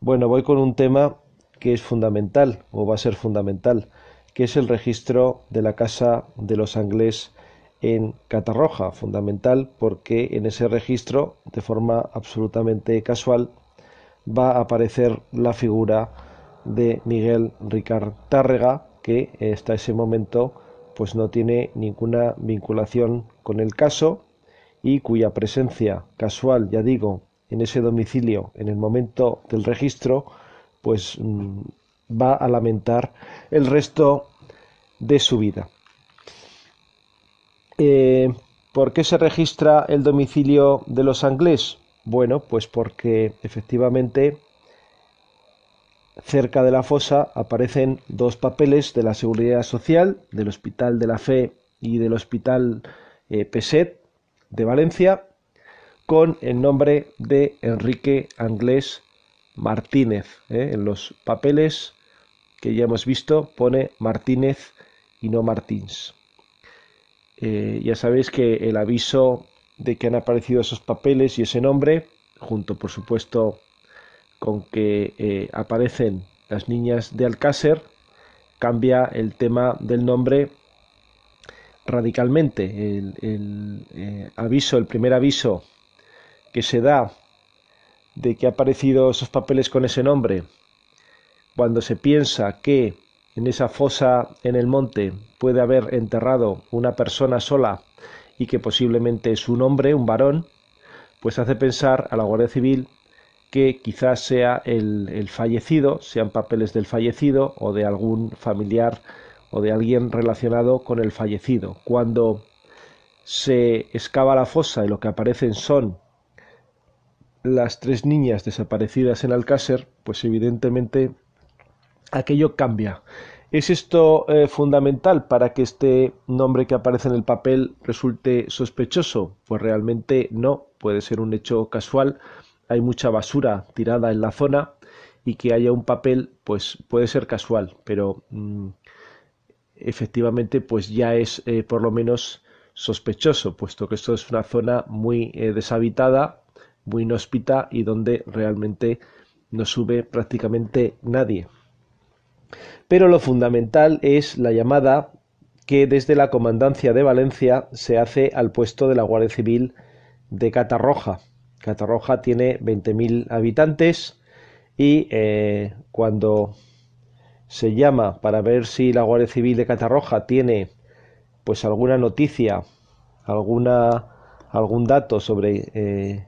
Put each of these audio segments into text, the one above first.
Bueno, voy con un tema que es fundamental o va a ser fundamental, que es el registro de la Casa de los Anglés en Catarroja, fundamental porque en ese registro, de forma absolutamente casual, va a aparecer la figura de Miguel Ricard Tárrega, que hasta ese momento pues no tiene ninguna vinculación con el caso y cuya presencia casual, ya digo, en ese domicilio en el momento del registro, pues mm, va a lamentar el resto de su vida. Eh, ¿Por qué se registra el domicilio de los anglés? Bueno, pues porque efectivamente cerca de la fosa aparecen dos papeles de la Seguridad Social, del Hospital de la Fe y del Hospital eh, PESET de Valencia, con el nombre de Enrique Anglés Martínez. ¿eh? En los papeles que ya hemos visto pone Martínez y no Martins. Eh, ya sabéis que el aviso de que han aparecido esos papeles y ese nombre, junto por supuesto con que eh, aparecen las niñas de Alcácer, cambia el tema del nombre radicalmente. El, aviso, el primer aviso se da de que ha aparecido esos papeles con ese nombre, cuando se piensa que en esa fosa en el monte puede haber enterrado una persona sola y que posiblemente es un hombre, un varón, pues hace pensar a la Guardia Civil que quizás sea el, el, fallecido, sean papeles del fallecido o de algún familiar o de alguien relacionado con el fallecido. Cuando se excava la fosa y lo que aparecen son las tres niñas desaparecidas en Alcácer, pues evidentemente aquello cambia. ¿Es esto eh, fundamental para que este nombre que aparece en el papel resulte sospechoso? Pues realmente no, puede ser un hecho casual. Hay mucha basura tirada en la zona y que haya un papel, pues puede ser casual, pero mm, efectivamente pues ya es eh, por lo menos sospechoso, puesto que esto es una zona muy eh, deshabitada muy inhóspita y donde realmente no sube prácticamente nadie. Pero lo fundamental es la llamada que desde la Comandancia de Valencia se hace al puesto de la Guardia Civil de Catarroja. Catarroja tiene 20.000 habitantes y eh, cuando se llama para ver si la Guardia Civil de Catarroja tiene pues alguna noticia, alguna, algún dato sobre eh,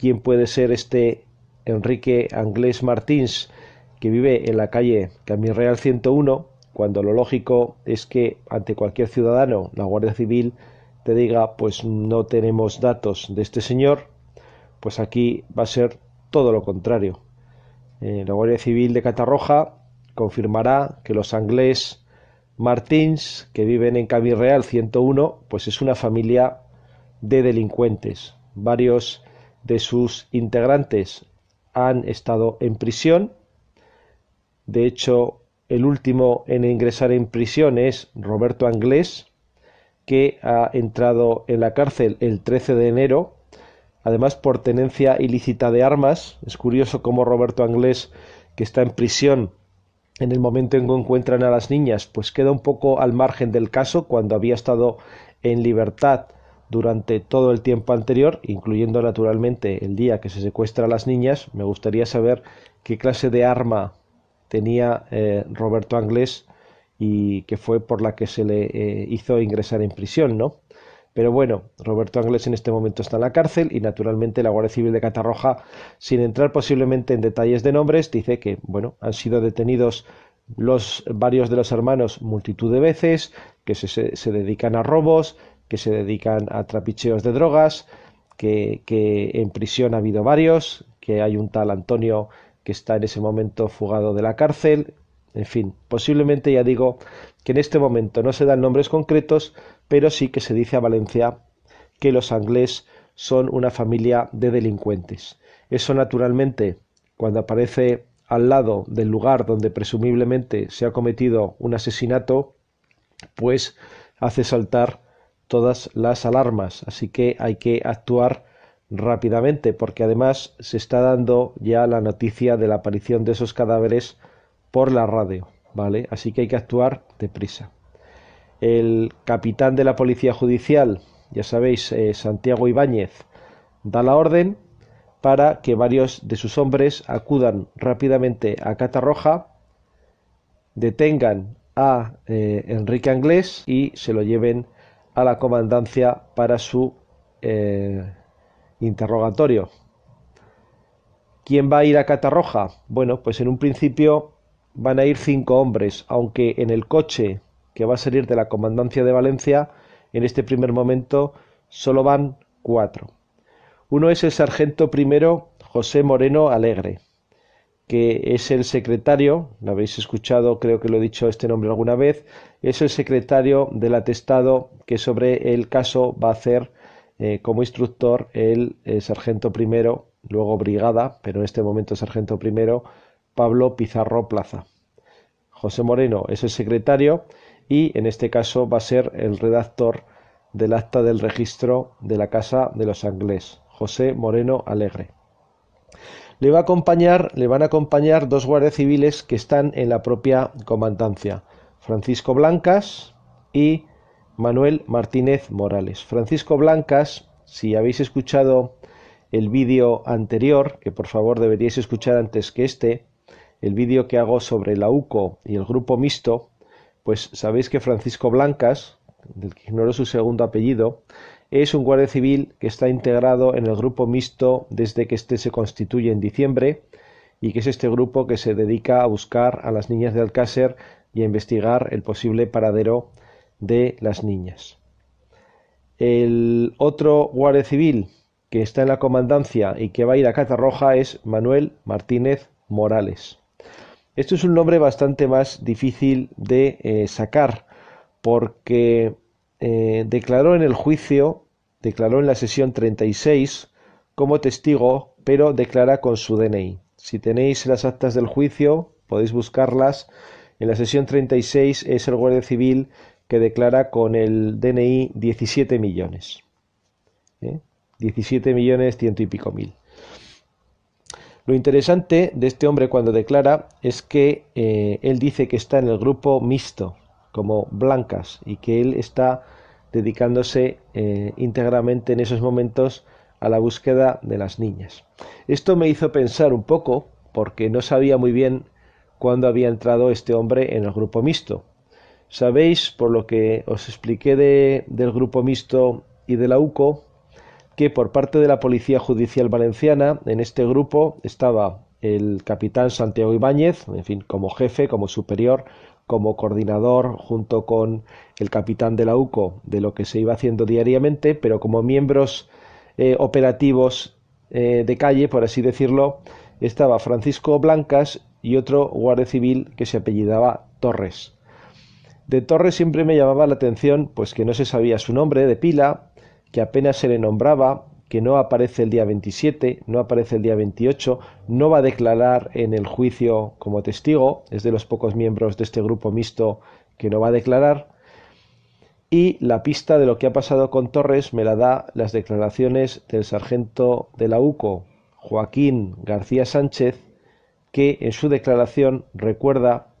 quién puede ser este Enrique Anglés Martins, que vive en la calle Real 101, cuando lo lógico es que ante cualquier ciudadano, la Guardia Civil te diga, pues no tenemos datos de este señor, pues aquí va a ser todo lo contrario. Eh, la Guardia Civil de Catarroja confirmará que los Anglés Martins, que viven en Real 101, pues es una familia de delincuentes. Varios de sus integrantes han estado en prisión. De hecho, el último en ingresar en prisión es Roberto Anglés, que ha entrado en la cárcel el 13 de enero, además por tenencia ilícita de armas. Es curioso cómo Roberto Anglés, que está en prisión en el momento en que encuentran a las niñas, pues queda un poco al margen del caso cuando había estado en libertad durante todo el tiempo anterior, incluyendo naturalmente el día que se secuestra a las niñas, me gustaría saber qué clase de arma tenía eh, Roberto Anglés y que fue por la que se le eh, hizo ingresar en prisión, ¿no? Pero bueno, Roberto Anglés en este momento está en la cárcel y naturalmente la Guardia Civil de Catarroja, sin entrar posiblemente en detalles de nombres, dice que, bueno, han sido detenidos los varios de los hermanos multitud de veces, que se, se dedican a robos, que se dedican a trapicheos de drogas, que, en prisión ha habido varios, que hay un tal Antonio que está en ese momento fugado de la cárcel, en fin, posiblemente ya digo que en este momento no se dan nombres concretos, pero sí que se dice a Valencia que los anglés son una familia de delincuentes. Eso naturalmente, cuando aparece al lado del lugar donde presumiblemente se ha cometido un asesinato, pues hace saltar todas las alarmas, así que hay que actuar rápidamente, porque además se está dando ya la noticia de la aparición de esos cadáveres por la radio, ¿vale? Así que hay que actuar deprisa. El capitán de la Policía Judicial, ya sabéis, eh, Santiago Ibáñez, da la orden para que varios de sus hombres acudan rápidamente a Catarroja, detengan a eh, Enrique Anglés y se lo lleven a la comandancia para su eh, interrogatorio. ¿Quién va a ir a Catarroja? Bueno, pues en un principio van a ir cinco hombres, aunque en el coche que va a salir de la comandancia de Valencia, en este primer momento solo van cuatro. Uno es el sargento primero José Moreno Alegre que es el secretario, lo habéis escuchado, creo que lo he dicho este nombre alguna vez, es el secretario del atestado que sobre el caso va a hacer eh, como instructor el, el eh, sargento primero, luego brigada, pero en este momento sargento primero, Pablo Pizarro Plaza. José Moreno es el secretario y en este caso va a ser el redactor del acta del registro de la Casa de los Anglés, José Moreno Alegre. Le, va a acompañar, le van a acompañar dos guardias civiles que están en la propia comandancia, Francisco Blancas y Manuel Martínez Morales. Francisco Blancas, si habéis escuchado el vídeo anterior, que por favor deberíais escuchar antes que este, el vídeo que hago sobre la UCO y el grupo mixto, pues sabéis que Francisco Blancas, del que ignoro su segundo apellido, es un guardia civil que está integrado en el grupo mixto desde que este se constituye en diciembre y que es este grupo que se dedica a buscar a las niñas de Alcácer y a investigar el posible paradero de las niñas. El otro guardia civil que está en la comandancia y que va a ir a Roja es Manuel Martínez Morales. Esto es un nombre bastante más difícil de eh, sacar porque eh, declaró en el juicio, declaró en la sesión 36 como testigo, pero declara con su DNI. Si tenéis las actas del juicio, podéis buscarlas. En la sesión 36 es el guardia civil que declara con el DNI 17 millones. 17 ¿eh? millones ciento y pico mil. Lo interesante de este hombre cuando declara es que eh, él dice que está en el grupo mixto, como blancas y que él está dedicándose eh, íntegramente en esos momentos a la búsqueda de las niñas. Esto me hizo pensar un poco porque no sabía muy bien cuándo había entrado este hombre en el grupo mixto. Sabéis, por lo que os expliqué de, del grupo mixto y de la UCO, que por parte de la Policía Judicial Valenciana, en este grupo estaba el capitán Santiago Ibáñez, en fin, como jefe, como superior, como coordinador junto con el capitán de la UCO de lo que se iba haciendo diariamente, pero como miembros eh, operativos eh, de calle, por así decirlo, estaba Francisco Blancas y otro guardia civil que se apellidaba Torres. De Torres siempre me llamaba la atención pues que no se sabía su nombre de pila, que apenas se le nombraba, que no aparece el día 27, no aparece el día 28, no va a declarar en el juicio como testigo, es de los pocos miembros de este grupo mixto que no va a declarar. Y la pista de lo que ha pasado con Torres me la da las declaraciones del sargento de la UCO, Joaquín García Sánchez, que en su declaración recuerda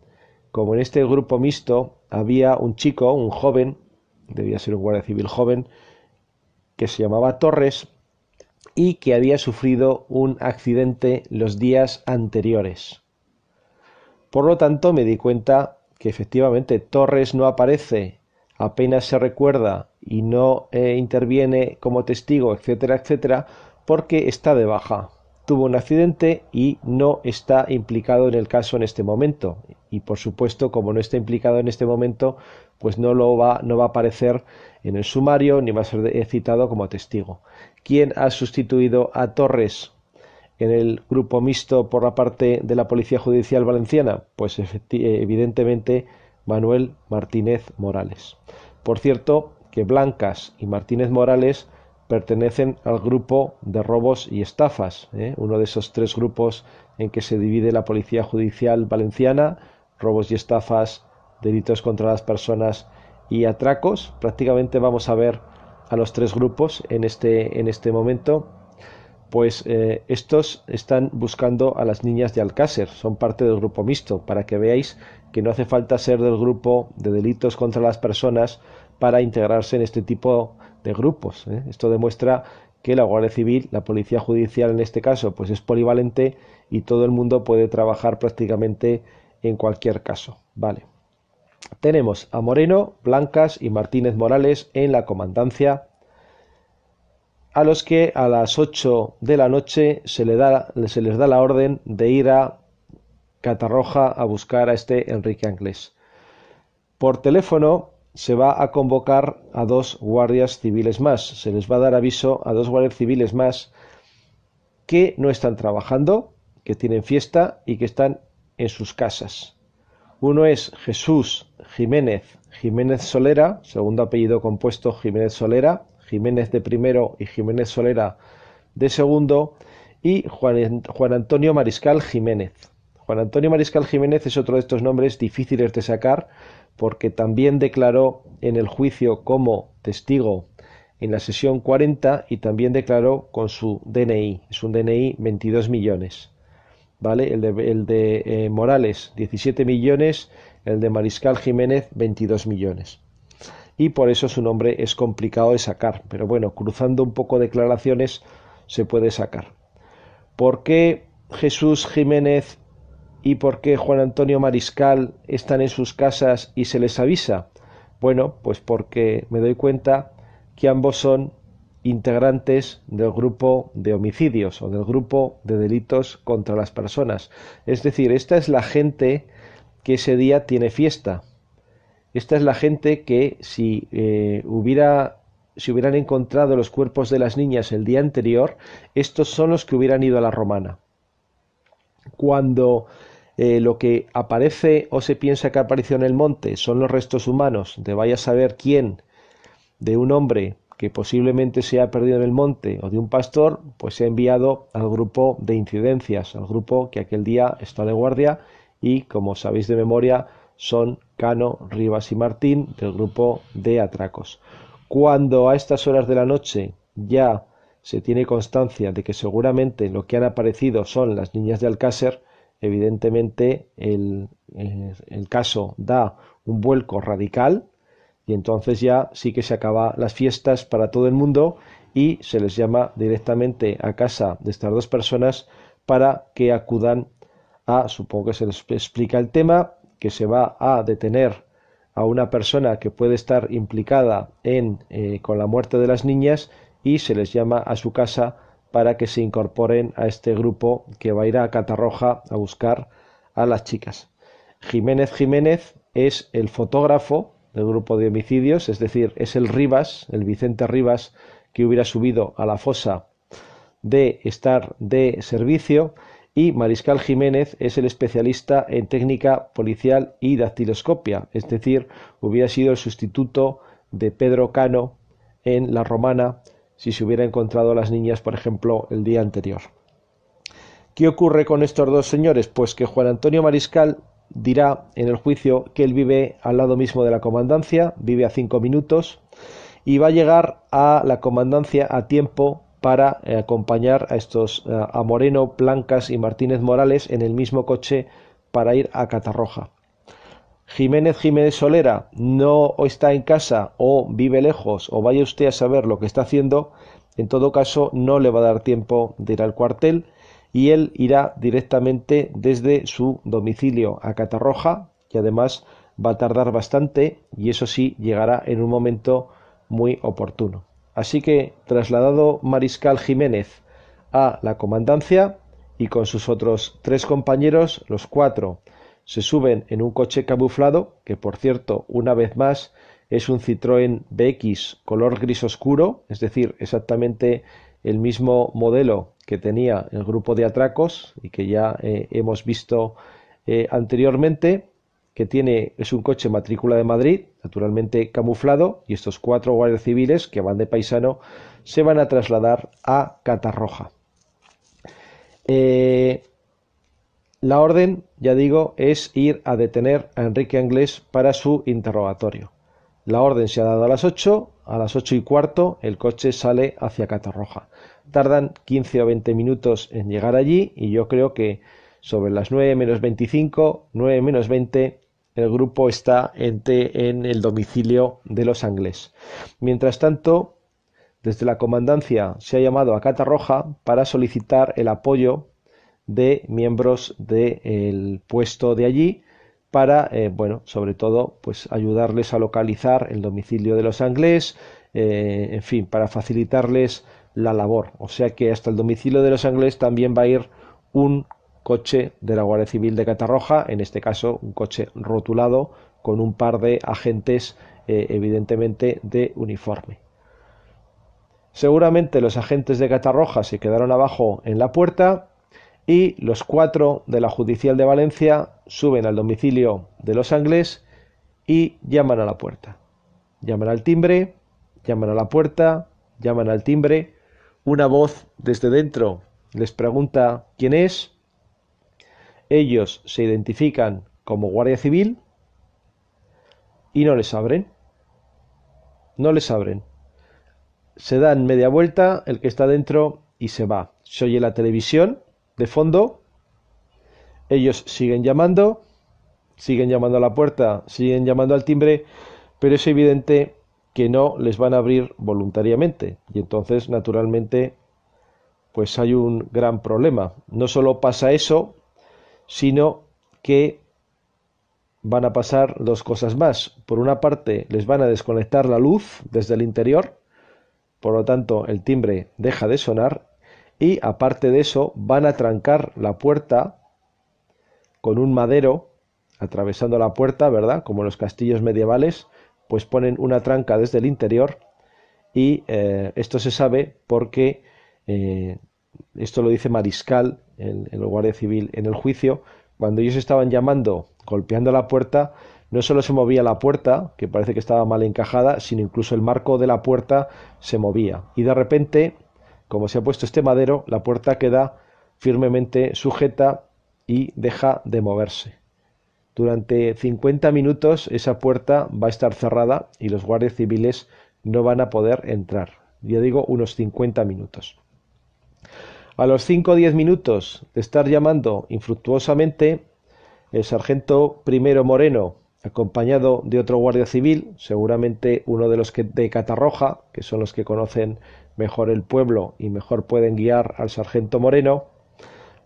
como en este grupo mixto había un chico, un joven, debía ser un guardia civil joven, que se llamaba Torres, y que había sufrido un accidente los días anteriores. Por lo tanto, me di cuenta que efectivamente Torres no aparece, apenas se recuerda y no eh, interviene como testigo, etcétera, etcétera, porque está de baja. Tuvo un accidente y no está implicado en el caso en este momento y por supuesto como no está implicado en este momento pues no lo va no va a aparecer en el sumario ni va a ser citado como testigo quién ha sustituido a Torres en el grupo mixto por la parte de la policía judicial valenciana pues evidentemente Manuel Martínez Morales por cierto que Blancas y Martínez Morales pertenecen al grupo de robos y estafas, ¿eh? uno de esos tres grupos en que se divide la Policía Judicial Valenciana, robos y estafas, delitos contra las personas y atracos. Prácticamente vamos a ver a los tres grupos en este, en este momento. Pues eh, estos están buscando a las niñas de Alcácer, son parte del grupo mixto, para que veáis que no hace falta ser del grupo de delitos contra las personas para integrarse en este tipo de grupos. ¿eh? Esto demuestra que la Guardia Civil, la Policía Judicial en este caso, pues es polivalente y todo el mundo puede trabajar prácticamente en cualquier caso. Vale. Tenemos a Moreno, Blancas y Martínez Morales en la comandancia, a los que a las 8 de la noche se, le da, se les da la orden de ir a Catarroja a buscar a este Enrique Anglés. Por teléfono se va a convocar a dos guardias civiles más, se les va a dar aviso a dos guardias civiles más que no están trabajando, que tienen fiesta y que están en sus casas. Uno es Jesús Jiménez Jiménez Solera, segundo apellido compuesto Jiménez Solera, Jiménez de primero y Jiménez Solera de segundo, y Juan, Juan Antonio Mariscal Jiménez. Juan Antonio Mariscal Jiménez es otro de estos nombres difíciles de sacar porque también declaró en el juicio como testigo en la sesión 40 y también declaró con su DNI, es un DNI 22 millones. ¿vale? El de, eh, Morales, 17 millones, el de Mariscal Jiménez, 22 millones. Y por eso su nombre es complicado de sacar, pero bueno, cruzando un poco declaraciones se puede sacar. ¿Por qué Jesús Jiménez y por qué Juan Antonio Mariscal están en sus casas y se les avisa? Bueno, pues porque me doy cuenta que ambos son integrantes del grupo de homicidios o del grupo de delitos contra las personas. Es decir, esta es la gente que ese día tiene fiesta. Esta es la gente que si eh, hubiera si hubieran encontrado los cuerpos de las niñas el día anterior, estos son los que hubieran ido a la romana. Cuando eh, lo que aparece o se piensa que apareció en el monte son los restos humanos de vaya a saber quién, de un hombre que posiblemente se ha perdido en el monte o de un pastor, pues se ha enviado al grupo de incidencias, al grupo que aquel día está de guardia y, como sabéis de memoria, son Cano, Rivas y Martín del grupo de atracos. Cuando a estas horas de la noche ya se tiene constancia de que seguramente lo que han aparecido son las niñas de Alcácer, evidentemente el, eh, el caso da un vuelco radical y entonces ya sí que se acaban las fiestas para todo el mundo y se les llama directamente a casa de estas dos personas para que acudan a, supongo que se les explica el tema, que se va a detener a una persona que puede estar implicada en, eh, con la muerte de las niñas y se les llama a su casa para que se incorporen a este grupo que va a ir a Catarroja a buscar a las chicas. Jiménez Jiménez es el fotógrafo del grupo de homicidios, es decir, es el Rivas, el Vicente Rivas, que hubiera subido a la fosa de estar de servicio y Mariscal Jiménez es el especialista en técnica policial y dactiloscopia, es decir, hubiera sido el sustituto de Pedro Cano en La Romana si se hubiera encontrado a las niñas, por ejemplo, el día anterior. ¿Qué ocurre con estos dos señores? Pues que Juan Antonio Mariscal dirá en el juicio que él vive al lado mismo de la comandancia, vive a cinco minutos y va a llegar a la comandancia a tiempo para eh, acompañar a estos eh, a Moreno, Blancas y Martínez Morales en el mismo coche para ir a Catarroja. Jiménez Jiménez Solera no está en casa o vive lejos o vaya usted a saber lo que está haciendo, en todo caso no le va a dar tiempo de ir al cuartel y él irá directamente desde su domicilio a Catarroja, que además va a tardar bastante y eso sí llegará en un momento muy oportuno. Así que trasladado Mariscal Jiménez a la comandancia y con sus otros tres compañeros, los cuatro, se suben en un coche camuflado, que por cierto, una vez más, es un Citroën BX color gris oscuro, es decir, exactamente el mismo modelo que tenía el grupo de atracos y que ya eh, hemos visto eh, anteriormente, que tiene, es un coche matrícula de Madrid, naturalmente camuflado, y estos cuatro guardias civiles que van de paisano se van a trasladar a Catarroja. Eh, la orden, ya digo, es ir a detener a Enrique Anglés para su interrogatorio. La orden se ha dado a las 8, a las 8 y cuarto el coche sale hacia Catarroja. Tardan 15 o 20 minutos en llegar allí y yo creo que sobre las 9 menos 25, 9 menos 20, el grupo está en, en el domicilio de los Anglés. Mientras tanto, desde la comandancia se ha llamado a Catarroja para solicitar el apoyo de miembros del puesto de allí para, eh, bueno, sobre todo, pues ayudarles a localizar el domicilio de los anglés, eh, en fin, para facilitarles la labor. O sea que hasta el domicilio de los anglés también va a ir un coche de la Guardia Civil de Catarroja, en este caso un coche rotulado con un par de agentes eh, evidentemente de uniforme. Seguramente los agentes de Catarroja se quedaron abajo en la puerta y los cuatro de la Judicial de Valencia suben al domicilio de los Anglés y llaman a la puerta. Llaman al timbre, llaman a la puerta, llaman al timbre. Una voz desde dentro les pregunta quién es. Ellos se identifican como Guardia Civil y no les abren. No les abren. Se dan media vuelta el que está dentro y se va. Se oye la televisión de fondo. Ellos siguen llamando, siguen llamando a la puerta, siguen llamando al timbre, pero es evidente que no les van a abrir voluntariamente. Y entonces, naturalmente, pues hay un gran problema. No solo pasa eso, sino que van a pasar dos cosas más. Por una parte, les van a desconectar la luz desde el interior, por lo tanto, el timbre deja de sonar y aparte de eso, van a trancar la puerta con un madero, atravesando la puerta, ¿verdad? Como en los castillos medievales, pues ponen una tranca desde el interior. Y eh, esto se sabe porque, eh, esto lo dice Mariscal, en el, el guardia civil, en el juicio, cuando ellos estaban llamando, golpeando la puerta, no solo se movía la puerta, que parece que estaba mal encajada, sino incluso el marco de la puerta se movía. Y de repente como se ha puesto este madero, la puerta queda firmemente sujeta y deja de moverse. Durante 50 minutos esa puerta va a estar cerrada y los guardias civiles no van a poder entrar. Ya digo, unos 50 minutos. A los 5 o 10 minutos de estar llamando infructuosamente, el sargento primero Moreno, acompañado de otro guardia civil, seguramente uno de los que, de Catarroja, que son los que conocen mejor el pueblo y mejor pueden guiar al sargento Moreno,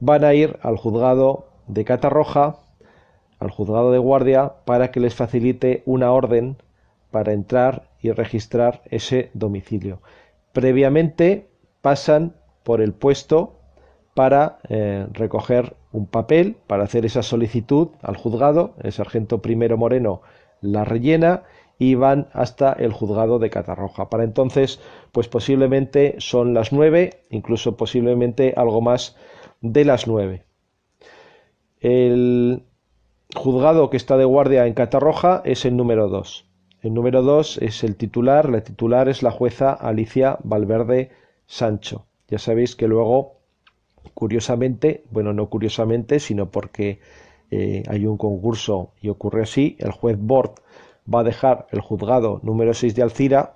van a ir al juzgado de Catarroja, al juzgado de guardia, para que les facilite una orden para entrar y registrar ese domicilio. Previamente pasan por el puesto para eh, recoger un papel, para hacer esa solicitud al juzgado. El sargento primero Moreno la rellena y van hasta el juzgado de Catarroja. Para entonces, pues posiblemente son las 9, incluso posiblemente algo más de las 9. El juzgado que está de guardia en Catarroja es el número 2. El número 2 es el titular, la titular es la jueza Alicia Valverde Sancho. Ya sabéis que luego, curiosamente, bueno, no curiosamente, sino porque eh, hay un concurso y ocurre así, el juez Bort va a dejar el juzgado número 6 de Alcira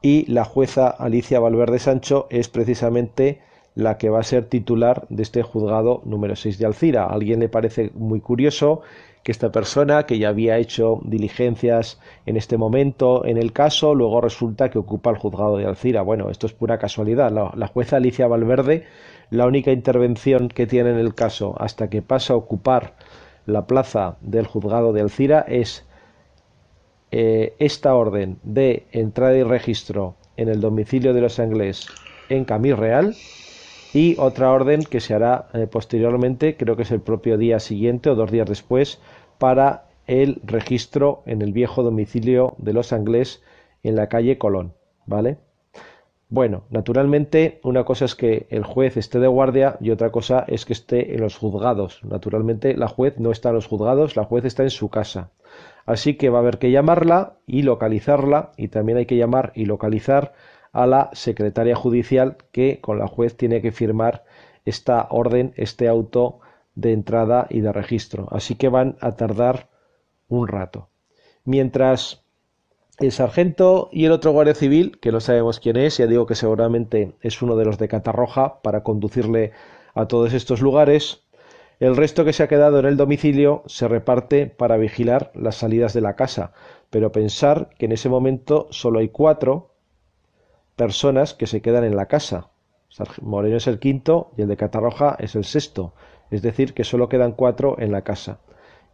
y la jueza Alicia Valverde Sancho es precisamente la que va a ser titular de este juzgado número 6 de Alcira. A alguien le parece muy curioso que esta persona, que ya había hecho diligencias en este momento en el caso, luego resulta que ocupa el juzgado de Alcira. Bueno, esto es pura casualidad. La, jueza Alicia Valverde, la única intervención que tiene en el caso hasta que pasa a ocupar la plaza del juzgado de Alcira es eh, esta orden de entrada y registro en el domicilio de los Anglés en Camille Real y otra orden que se hará eh, posteriormente, creo que es el propio día siguiente o dos días después, para el registro en el viejo domicilio de los Anglés en la calle Colón, ¿vale? Bueno, naturalmente una cosa es que el juez esté de guardia y otra cosa es que esté en los juzgados. Naturalmente la juez no está en los juzgados, la juez está en su casa. Así que va a haber que llamarla y localizarla, y también hay que llamar y localizar a la secretaria judicial que con la juez tiene que firmar esta orden, este auto de entrada y de registro. Así que van a tardar un rato. Mientras el sargento y el otro guardia civil, que no sabemos quién es, ya digo que seguramente es uno de los de Catarroja para conducirle a todos estos lugares, el resto que se ha quedado en el domicilio se reparte para vigilar las salidas de la casa, pero pensar que en ese momento solo hay cuatro personas que se quedan en la casa. Moreno es el quinto y el de Catarroja es el sexto, es decir, que solo quedan cuatro en la casa.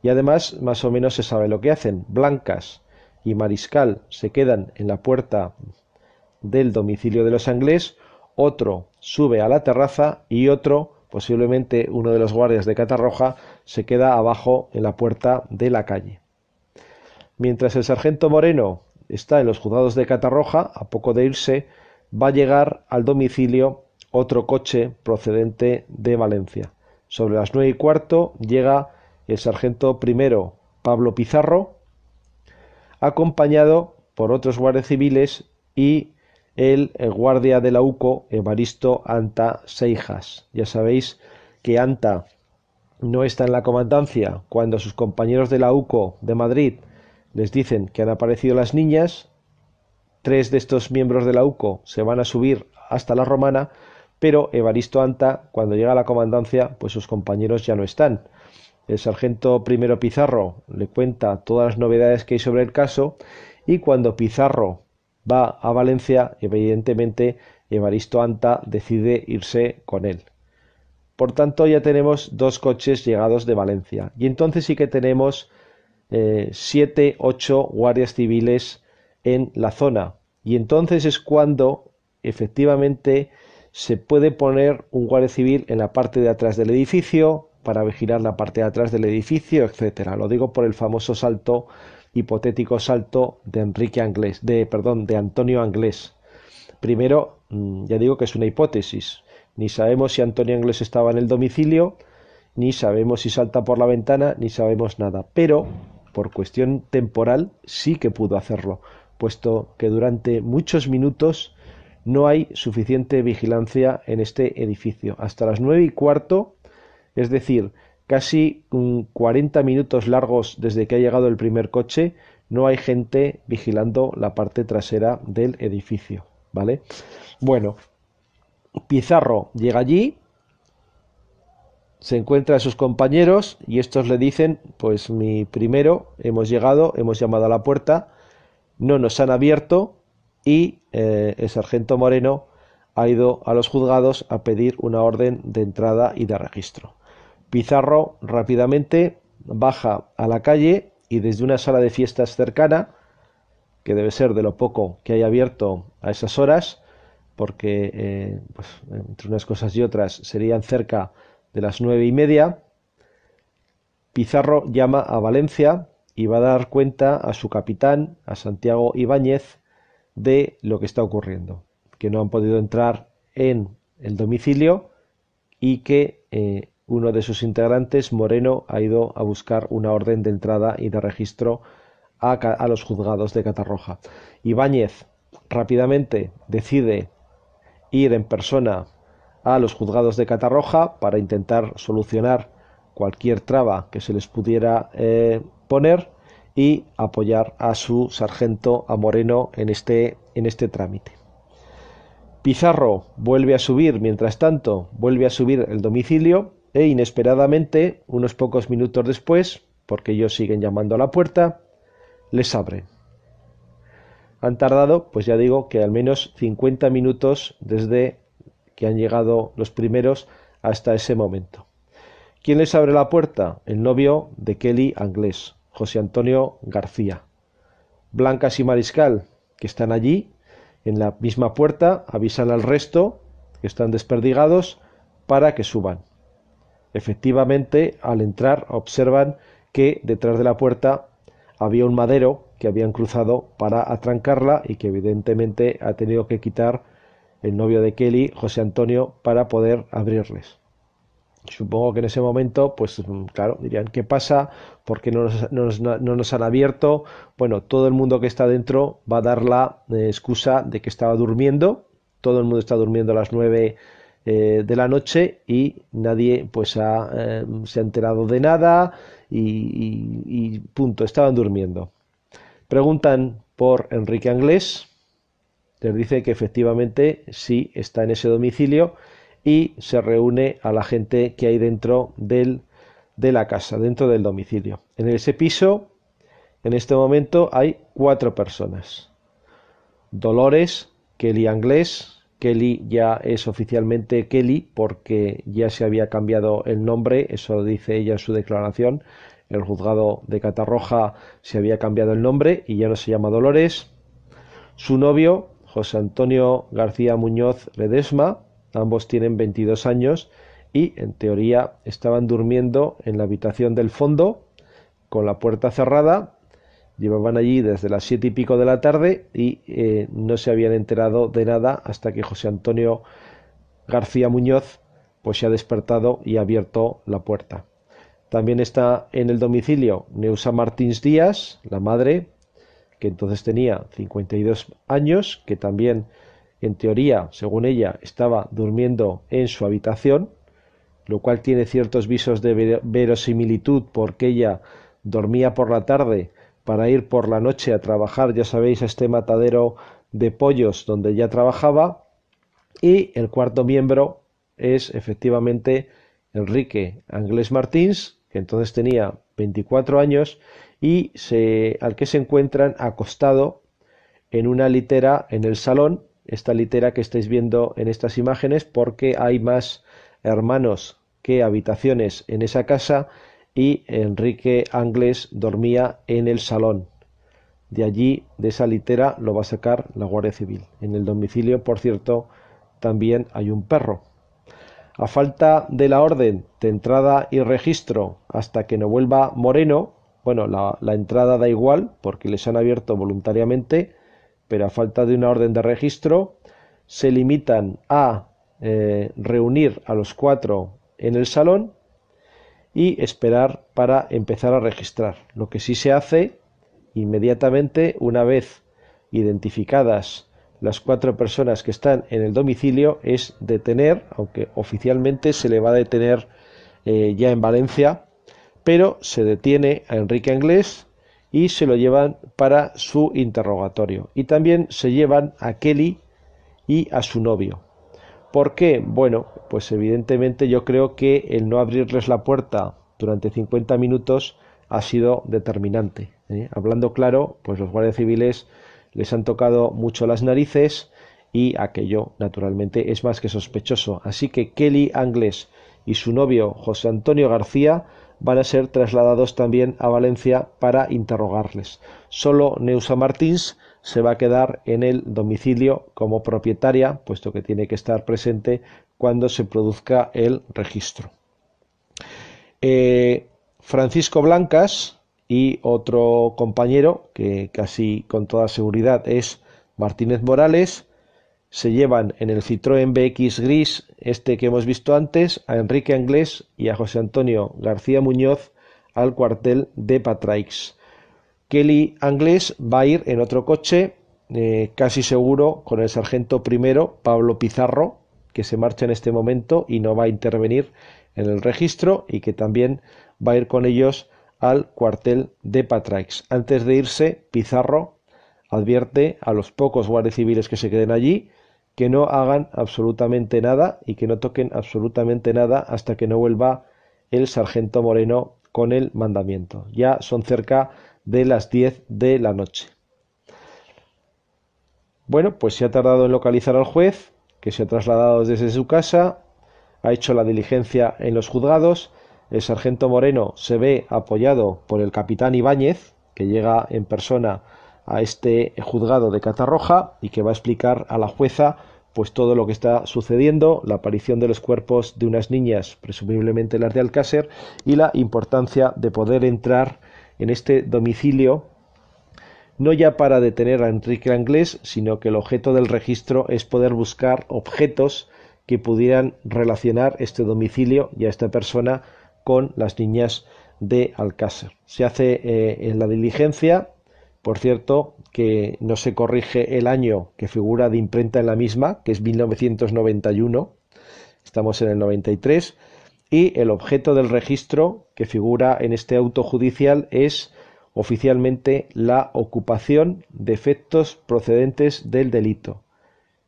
Y además, más o menos se sabe lo que hacen. Blancas y Mariscal se quedan en la puerta del domicilio de los anglés, otro sube a la terraza y otro Posiblemente uno de los guardias de Catarroja se queda abajo en la puerta de la calle. Mientras el sargento Moreno está en los juzgados de Catarroja, a poco de irse, va a llegar al domicilio otro coche procedente de Valencia. Sobre las nueve y cuarto llega el sargento primero Pablo Pizarro, acompañado por otros guardias civiles y el, eh, guardia de la UCO, Evaristo Anta Seijas. Ya sabéis que Anta no está en la comandancia cuando sus compañeros de la UCO de Madrid les dicen que han aparecido las niñas. Tres de estos miembros de la UCO se van a subir hasta la romana, pero Evaristo Anta, cuando llega a la comandancia, pues sus compañeros ya no están. El sargento primero Pizarro le cuenta todas las novedades que hay sobre el caso y cuando Pizarro va a Valencia y evidentemente Evaristo Anta decide irse con él. Por tanto, ya tenemos dos coches llegados de Valencia. Y entonces sí que tenemos eh, siete, ocho guardias civiles en la zona. Y entonces es cuando efectivamente se puede poner un guardia civil en la parte de atrás del edificio para vigilar la parte de atrás del edificio, etcétera. Lo digo por el famoso salto hipotético salto de Enrique de perdón, de Antonio Anglés. Primero, mm, ya digo que es una hipótesis. Ni sabemos si Antonio Anglés estaba en el domicilio, ni sabemos si salta por la ventana, ni sabemos nada. Pero, por cuestión temporal, sí que pudo hacerlo, puesto que durante muchos minutos no hay suficiente vigilancia en este edificio. Hasta las nueve y cuarto, es decir, casi 40 mm, minutos largos desde que ha llegado el primer coche, no hay gente vigilando la parte trasera del edificio, ¿vale? Bueno, Pizarro llega allí, se encuentra a sus compañeros y estos le dicen, pues mi primero, hemos llegado, hemos llamado a la puerta, no nos han abierto y eh, el sargento Moreno ha ido a los juzgados a pedir una orden de entrada y de registro. Pizarro rápidamente baja a la calle y desde una sala de fiestas cercana, que debe ser de lo poco que haya abierto a esas horas, porque eh, pues, entre unas cosas y otras serían cerca de las nueve y media, Pizarro llama a Valencia y va a dar cuenta a su capitán, a Santiago Ibáñez, de lo que está ocurriendo, que no han podido entrar en el domicilio y que eh, uno de sus integrantes, Moreno, ha ido a buscar una orden de entrada y de registro a, los juzgados de Catarroja. Ibáñez rápidamente decide ir en persona a los juzgados de Catarroja para intentar solucionar cualquier traba que se les pudiera eh, poner y apoyar a su sargento, a Moreno, en este, en este trámite. Pizarro vuelve a subir, mientras tanto, vuelve a subir el domicilio e inesperadamente, unos pocos minutos después, porque ellos siguen llamando a la puerta, les abren. Han tardado, pues ya digo, que al menos 50 minutos desde que han llegado los primeros hasta ese momento. ¿Quién les abre la puerta? El novio de Kelly Anglés, José Antonio García. Blancas y Mariscal, que están allí, en la misma puerta, avisan al resto, que están desperdigados, para que suban. Efectivamente, al entrar observan que detrás de la puerta había un madero que habían cruzado para atrancarla y que evidentemente ha tenido que quitar el novio de Kelly, José Antonio, para poder abrirles. Supongo que en ese momento, pues mm, claro, dirían, ¿qué pasa? ¿Por qué no nos, han abierto? Bueno, todo el mundo que está dentro va a dar la eh, excusa de que estaba durmiendo. Todo el mundo está durmiendo a las 9 eh, de la noche y nadie pues eh, se ha enterado de nada y, punto, estaban durmiendo. Preguntan por Enrique Anglés, les dice que efectivamente sí está en ese domicilio y se reúne a la gente que hay dentro del, de la casa, dentro del domicilio. En ese piso, en este momento, hay cuatro personas. Dolores, Kelly Anglés, Kelly ya es oficialmente Kelly porque ya se había cambiado el nombre, eso dice ella en su declaración. El juzgado de Catarroja se había cambiado el nombre y ya no se llama Dolores. Su novio, José Antonio García Muñoz Ledesma, ambos tienen 22 años y en teoría estaban durmiendo en la habitación del fondo con la puerta cerrada Llevaban allí desde las siete y pico de la tarde y eh, no se habían enterado de nada hasta que José Antonio García Muñoz pues se ha despertado y ha abierto la puerta. También está en el domicilio Neusa Martins Díaz, la madre, que entonces tenía 52 años, que también en teoría, según ella, estaba durmiendo en su habitación, lo cual tiene ciertos visos de verosimilitud porque ella dormía por la tarde para ir por la noche a trabajar, ya sabéis, a este matadero de pollos donde ya trabajaba. Y el cuarto miembro es efectivamente Enrique Anglés Martins, que entonces tenía 24 años y al que se encuentran acostado en una litera en el salón, esta litera que estáis viendo en estas imágenes porque hay más hermanos que habitaciones en esa casa y Enrique Anglés dormía en el salón. De allí, de esa litera, lo va a sacar la Guardia Civil. En el domicilio, por cierto, también hay un perro. A falta de la orden de entrada y registro hasta que no vuelva Moreno, bueno, la, entrada da igual porque les han abierto voluntariamente, pero a falta de una orden de registro, se limitan a eh, reunir a los cuatro en el salón y esperar para empezar a registrar. Lo que sí se hace inmediatamente una vez identificadas las cuatro personas que están en el domicilio es detener, aunque oficialmente se le va a detener eh, ya en Valencia, pero se detiene a Enrique Inglés y se lo llevan para su interrogatorio. Y también se llevan a Kelly y a su novio. ¿Por qué? Bueno, pues evidentemente yo creo que el no abrirles la puerta durante 50 minutos ha sido determinante. ¿eh? Hablando claro, pues los guardias civiles les han tocado mucho las narices y aquello naturalmente es más que sospechoso. Así que Kelly Anglés y su novio José Antonio García van a ser trasladados también a Valencia para interrogarles. Solo Neusa Martins se va a quedar en el domicilio como propietaria, puesto que tiene que estar presente cuando se produzca el registro. Eh, Francisco Blancas y otro compañero, que casi con toda seguridad es Martínez Morales, se llevan en el Citroën BX gris, este que hemos visto antes, a Enrique Anglés y a José Antonio García Muñoz al cuartel de Patraix. Kelly Anglés va a ir en otro coche, eh, casi seguro, con el sargento primero, Pablo Pizarro, que se marcha en este momento y no va a intervenir en el registro y que también va a ir con ellos al cuartel de Patrax. Antes de irse, Pizarro advierte a los pocos guardias civiles que se queden allí que no hagan absolutamente nada y que no toquen absolutamente nada hasta que no vuelva el sargento Moreno con el mandamiento. Ya son cerca de las 10 de la noche. Bueno, pues se ha tardado en localizar al juez, que se ha trasladado desde su casa, ha hecho la diligencia en los juzgados, el sargento Moreno se ve apoyado por el capitán Ibáñez, que llega en persona a este juzgado de Catarroja y que va a explicar a la jueza pues todo lo que está sucediendo, la aparición de los cuerpos de unas niñas, presumiblemente las de Alcácer, y la importancia de poder entrar en este domicilio no ya para detener a Enrique Anglés, sino que el objeto del registro es poder buscar objetos que pudieran relacionar este domicilio y a esta persona con las niñas de Alcácer. Se hace eh, en la diligencia, por cierto, que no se corrige el año que figura de imprenta en la misma, que es 1991, estamos en el 93, y el objeto del registro que figura en este auto judicial es oficialmente la ocupación de efectos procedentes del delito.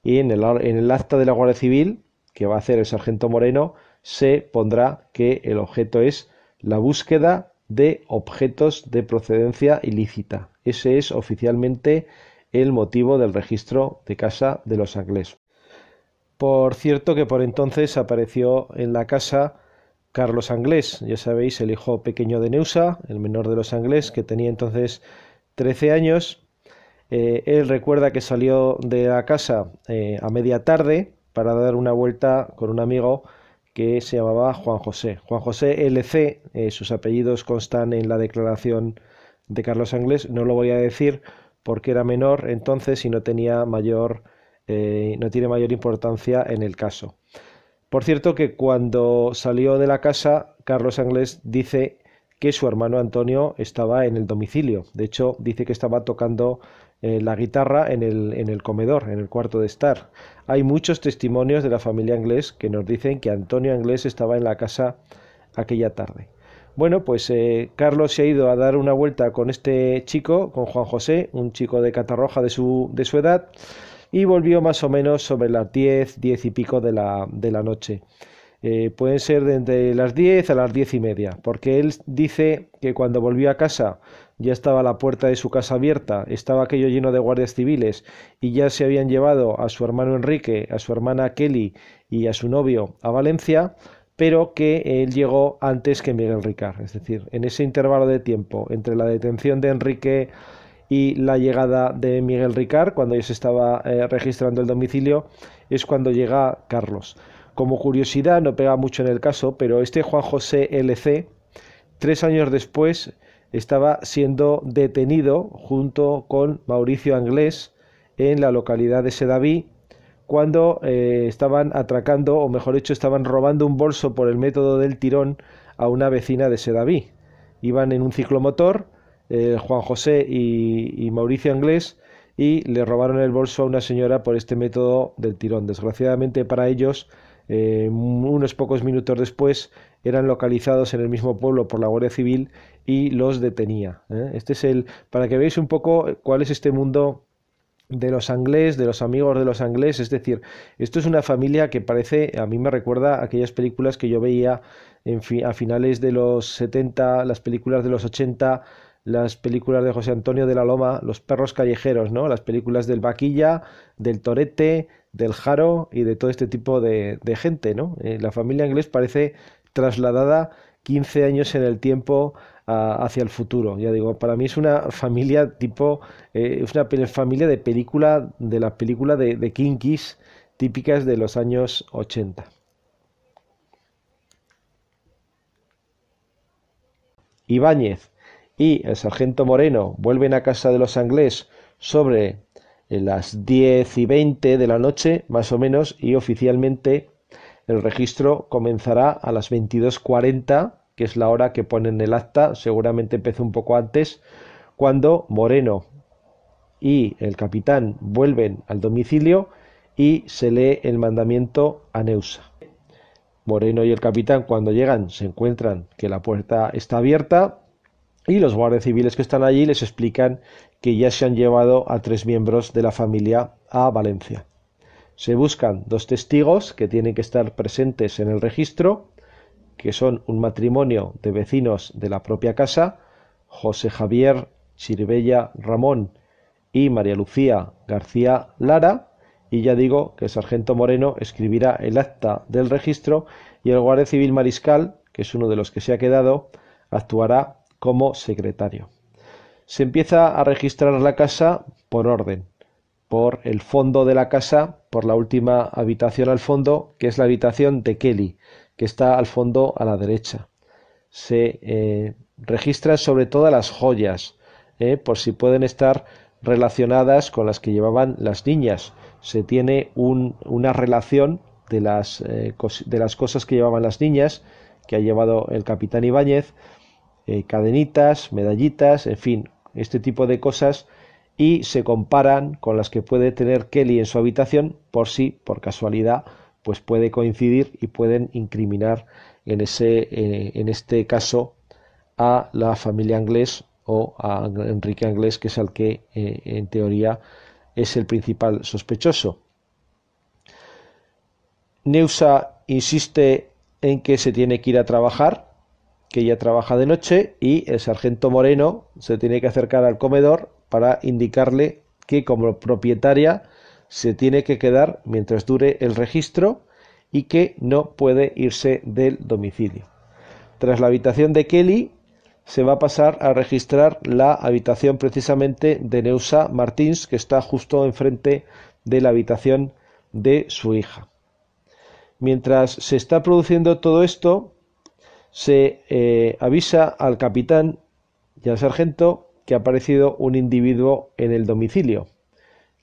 Y en el, acta de la Guardia Civil, que va a hacer el sargento Moreno, se pondrá que el objeto es la búsqueda de objetos de procedencia ilícita. Ese es oficialmente el motivo del registro de casa de los anglés. Por cierto que por entonces apareció en la casa Carlos Anglés, ya sabéis, el hijo pequeño de Neusa, el menor de los Anglés, que tenía entonces 13 años. Eh, él recuerda que salió de la casa eh, a media tarde para dar una vuelta con un amigo que se llamaba Juan José. Juan José LC, eh, sus apellidos constan en la declaración de Carlos Anglés, no lo voy a decir porque era menor entonces y no tenía mayor, no tiene mayor importancia en el caso. Por cierto que cuando salió de la casa, Carlos Anglés dice que su hermano Antonio estaba en el domicilio. De hecho, dice que estaba tocando eh, la guitarra en el, comedor, en el cuarto de estar. Hay muchos testimonios de la familia Anglés que nos dicen que Antonio Anglés estaba en la casa aquella tarde. Bueno, pues eh, Carlos se ha ido a dar una vuelta con este chico, con Juan José, un chico de Catarroja de su edad, y volvió más o menos sobre las 10, 10 y pico de la, de la noche. Eh, pueden ser de las 10 a las 10 y media, porque él dice que cuando volvió a casa ya estaba la puerta de su casa abierta, estaba aquello lleno de guardias civiles y ya se habían llevado a su hermano Enrique, a su hermana Kelly y a su novio a Valencia, pero que él llegó antes que Miguel Ricard. Es decir, en ese intervalo de tiempo entre la detención de Enrique y la llegada de Miguel Ricard, cuando ya se estaba eh, registrando el domicilio, es cuando llega Carlos. Como curiosidad, no pega mucho en el caso, pero este Juan José LC, tres años después, estaba siendo detenido junto con Mauricio Anglés en la localidad de Sedaví cuando eh, estaban atracando, o mejor dicho, estaban robando un bolso por el método del tirón a una vecina de Sedaví. Iban en un ciclomotor eh, Juan José y, Mauricio Anglés y le robaron el bolso a una señora por este método del tirón. Desgraciadamente para ellos, eh, unos pocos minutos después eran localizados en el mismo pueblo por la Guardia Civil y los detenía. ¿eh? Este es el para que veáis un poco cuál es este mundo de los anglés, de los amigos de los anglés, es decir, esto es una familia que parece, a mí me recuerda aquellas películas que yo veía en a finales de los 70, las películas de los 80, las películas de José Antonio de la Loma, los perros callejeros, ¿no? Las películas del vaquilla, del torete, del jaro y de todo este tipo de, gente, ¿no? Eh, la familia inglés parece trasladada 15 años en el tiempo hacia el futuro. Ya digo, para mí es una familia tipo, eh, es una de película, de la película de, de típicas de los años 80. Ibáñez, y el sargento Moreno vuelven a casa de los Anglés sobre eh, las 10 y 20 de la noche, más o menos, y oficialmente el registro comenzará a las 22.40, que es la hora que ponen en el acta, seguramente empezó un poco antes, cuando Moreno y el capitán vuelven al domicilio y se lee el mandamiento a Neusa. Moreno y el capitán cuando llegan se encuentran que la puerta está abierta, y los guardias civiles que están allí les explican que ya se han llevado a tres miembros de la familia a Valencia. Se buscan dos testigos que tienen que estar presentes en el registro, que son un matrimonio de vecinos de la propia casa, José Javier Chiribella Ramón y María Lucía García Lara, y ya digo que el sargento Moreno escribirá el acta del registro y el guardia civil mariscal, que es uno de los que se ha quedado, actuará como secretario. Se empieza a registrar la casa por orden, por el fondo de la casa, por la última habitación al fondo, que es la habitación de Kelly, que está al fondo a la derecha. Se eh, registra registran sobre todo las joyas, eh, por si pueden estar relacionadas con las que llevaban las niñas. Se tiene una relación de las, eh, de las cosas que llevaban las niñas, que ha llevado el capitán Ibáñez, eh, cadenitas, medallitas, en fin, este tipo de cosas y se comparan con las que puede tener Kelly en su habitación por si, por casualidad, pues puede coincidir y pueden incriminar en, ese, eh, en este caso a la familia inglés o a Enrique inglés, que es el que eh, en teoría es el principal sospechoso. Neusa insiste en que se tiene que ir a trabajar que ella trabaja de noche y el sargento Moreno se tiene que acercar al comedor para indicarle que como propietaria se tiene que quedar mientras dure el registro y que no puede irse del domicilio. Tras la habitación de Kelly se va a pasar a registrar la habitación precisamente de Neusa Martins que está justo enfrente de la habitación de su hija. Mientras se está produciendo todo esto, se eh, avisa al capitán y al sargento que ha aparecido un individuo en el domicilio,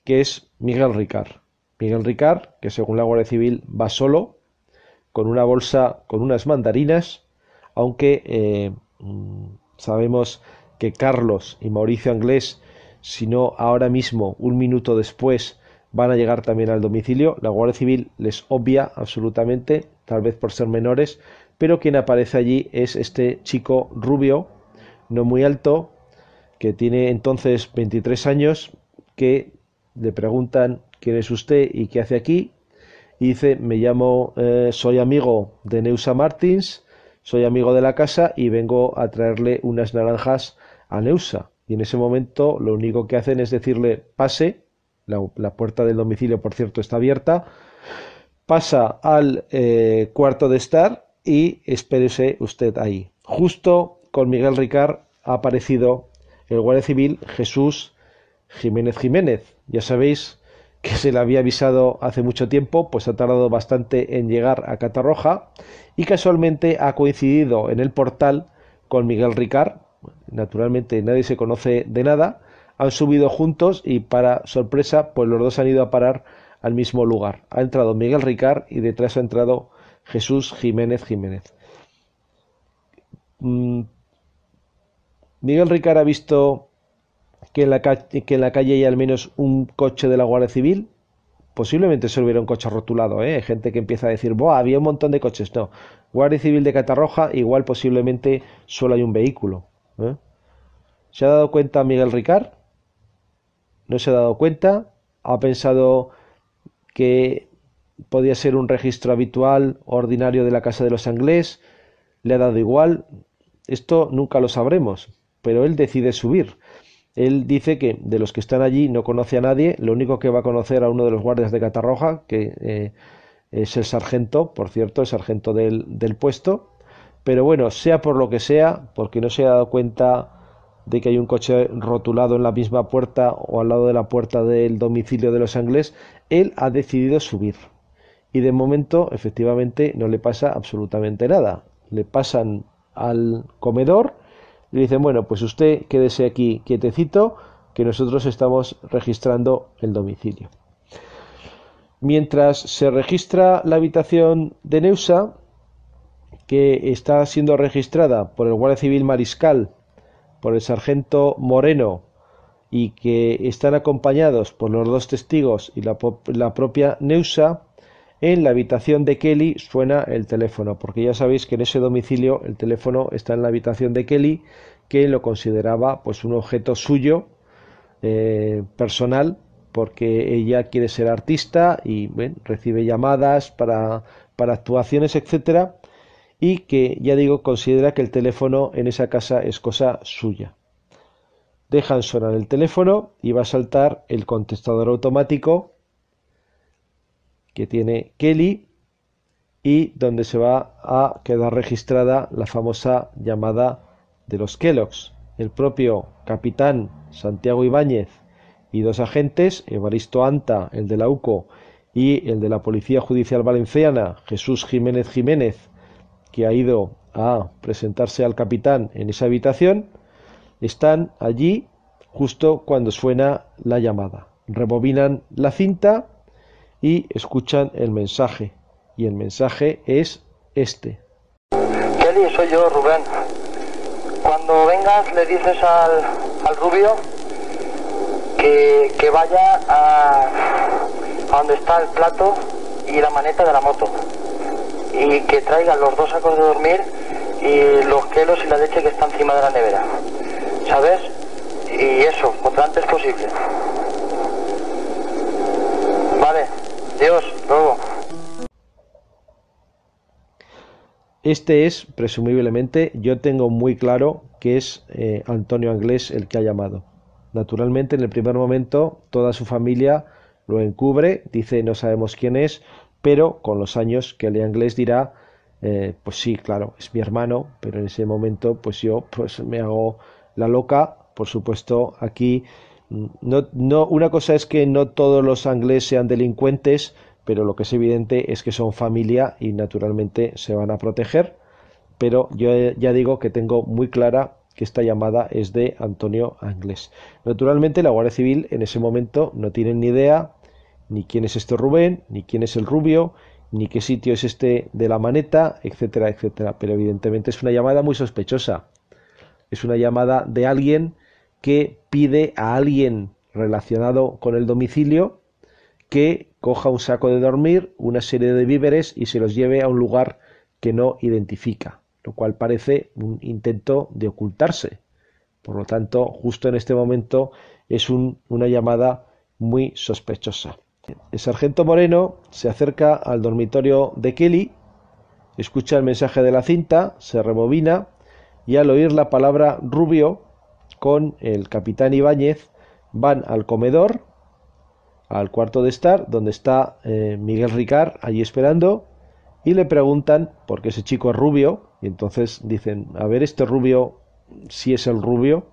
que es Miguel Ricard. Miguel Ricard, que según la Guardia Civil va solo, con una bolsa con unas mandarinas, aunque eh, mm, sabemos que Carlos y Mauricio Anglés, si no ahora mismo, un minuto después, van a llegar también al domicilio. La Guardia Civil les obvia absolutamente, tal vez por ser menores, pero quien aparece allí es este chico rubio, no muy alto, que tiene entonces 23 años, que le preguntan quién es usted y qué hace aquí, y dice, me llamo, eh, soy amigo de Neusa Martins, soy amigo de la casa y vengo a traerle unas naranjas a Neusa. Y en ese momento lo único que hacen es decirle, pase, la, puerta del domicilio, por cierto, está abierta, pasa al eh, cuarto de estar y espérese usted ahí. Justo con Miguel Ricard ha aparecido el guardia civil Jesús Jiménez Jiménez. Ya sabéis que se le había avisado hace mucho tiempo, pues ha tardado bastante en llegar a Catarroja y casualmente ha coincidido en el portal con Miguel Ricard. Naturalmente nadie se conoce de nada. Han subido juntos y para sorpresa, pues los dos han ido a parar al mismo lugar. Ha entrado Miguel Ricard y detrás ha entrado Jesús Jiménez Jiménez. Mm. Miguel Ricard ha visto que en, la calle hay al menos un coche de la Guardia Civil. Posiblemente se hubiera un coche rotulado, ¿eh? gente que empieza a decir, ¡boah! había un montón de coches. No, Guardia Civil de Catarroja, igual posiblemente solo hay un vehículo. ¿eh? ¿Se ha dado cuenta Miguel Ricard? No se ha dado cuenta. Ha pensado que podía ser un registro habitual ordinario de la casa de los Anglés, le ha dado igual, esto nunca lo sabremos, pero él decide subir. Él dice que de los que están allí no conoce a nadie, lo único que va a conocer a uno de los guardias de Catarroja, que eh, es el sargento, por cierto, el sargento del, del puesto, pero bueno, sea por lo que sea, porque no se ha dado cuenta de que hay un coche rotulado en la misma puerta o al lado de la puerta del domicilio de los Anglés, él ha decidido subir. Y de momento, efectivamente, no le pasa absolutamente nada. Le pasan al comedor y le dicen, bueno, pues usted quédese aquí quietecito, que nosotros estamos registrando el domicilio. Mientras se registra la habitación de Neusa, que está siendo registrada por el Guardia Civil Mariscal, por el sargento Moreno, y que están acompañados por los dos testigos y la, la propia Neusa, en la habitación de Kelly suena el teléfono, porque ya sabéis que en ese domicilio el teléfono está en la habitación de Kelly, que lo consideraba pues un objeto suyo, eh, personal, porque ella quiere ser artista y recibe llamadas para, para actuaciones, etcétera, y que ya digo, considera que el teléfono en esa casa es cosa suya. Dejan sonar el teléfono y va a saltar el contestador automático que tiene Kelly y donde se va a quedar registrada la famosa llamada de los Kellogg's. El propio capitán Santiago Ibáñez y dos agentes, Evaristo Anta, el de la UCO, y el de la Policía Judicial Valenciana, Jesús Jiménez Jiménez, que ha ido a presentarse al capitán en esa habitación, están allí justo cuando suena la llamada. Rebobinan la cinta y escuchan el mensaje. Y el mensaje es este. Kelly, soy yo, Rubén. Cuando vengas le dices al, al rubio que, vaya a, donde está el plato y la maneta de la moto. Y que traiga los dos sacos de dormir y los quelos y la leche que está encima de la nevera. ¿Sabes? Y eso, cuanto antes posible. Dios, luego. Este es, presumiblemente, yo tengo muy claro que es eh, Antonio Anglés el que ha llamado. Naturalmente, en el primer momento, toda su familia lo encubre, dice no sabemos quién es, pero con los años que el Anglés dirá, eh, pues sí, claro, es mi hermano, pero en ese momento, pues yo pues me hago la loca. Por supuesto, aquí no, no, una cosa es que no todos los anglés sean delincuentes, pero lo que es evidente es que son familia y naturalmente se van a proteger. Pero yo ya digo que tengo muy clara que esta llamada es de Antonio Anglés. Naturalmente la Guardia Civil en ese momento no tiene ni idea ni quién es este Rubén, ni quién es el rubio, ni qué sitio es este de la maneta, etcétera, etcétera. Pero evidentemente es una llamada muy sospechosa. Es una llamada de alguien que pide a alguien relacionado con el domicilio que coja un saco de dormir, una serie de víveres y se los lleve a un lugar que no identifica, lo cual parece un intento de ocultarse. Por lo tanto, justo en este momento es una llamada muy sospechosa. El sargento Moreno se acerca al dormitorio de Kelly, escucha el mensaje de la cinta, se rebobina y al oír la palabra rubio con el capitán Ibáñez van al comedor, al cuarto de estar, donde está eh, Miguel Ricard allí esperando, y le preguntan, porque ese chico es rubio, y entonces dicen, a ver, este rubio, si es el rubio,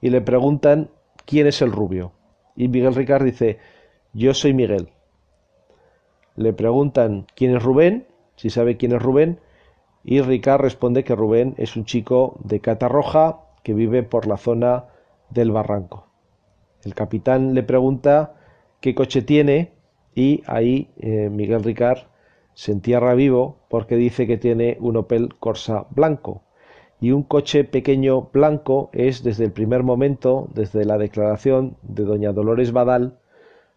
y le preguntan, ¿quién es el rubio? Y Miguel Ricard dice, yo soy Miguel. Le preguntan, ¿quién es Rubén? Si sabe quién es Rubén, y Ricard responde que Rubén es un chico de cata roja que vive por la zona del barranco. El capitán le pregunta qué coche tiene y ahí eh, Miguel Ricard se entierra vivo porque dice que tiene un Opel Corsa blanco. Y un coche pequeño blanco es desde el primer momento, desde la declaración de doña Dolores Badal,